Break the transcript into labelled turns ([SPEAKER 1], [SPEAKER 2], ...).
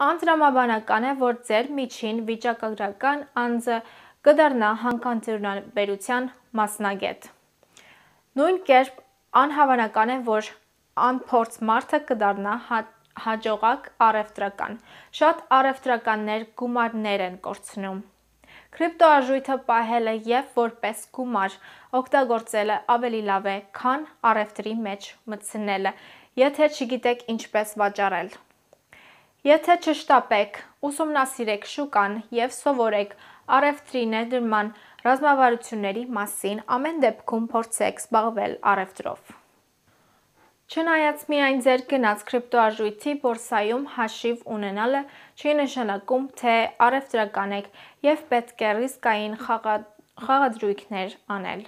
[SPEAKER 1] Անձրամաբանական է, որ ձեր միջին վիճակագրական անձը կդառնա հանքանձնարարության մասնագետ։ Նույն կերպ անհավանական է, որ անփորձ մարդը կդառնա հա-, հաջողակ առևտրական։ Շատ առևտրականներ գումարներ են կորցնում։ Կրիպտոարժույթը պահելը եւ որպես գումար օգտագործելը ավելի լավ է, քան առևտրի մեջ մտցնելը, եթե չգիտեք ինչպես վաճառել։ Եթե չշտապեք, ուսումնասիրեք շուկան եւ սովորեք առևտրի ներդրման ռազմավարությունների մասին, ամեն դեպքում փորձեք զբաղվել առևտրով։ Չնայած միայն ձեր գնած կրիպտոարժույթի բորսայում հաշիվ ունենալը չի նշանակում, թե առևտրական եք եւ պետք է ռիսկային խաղադրույքներ անել։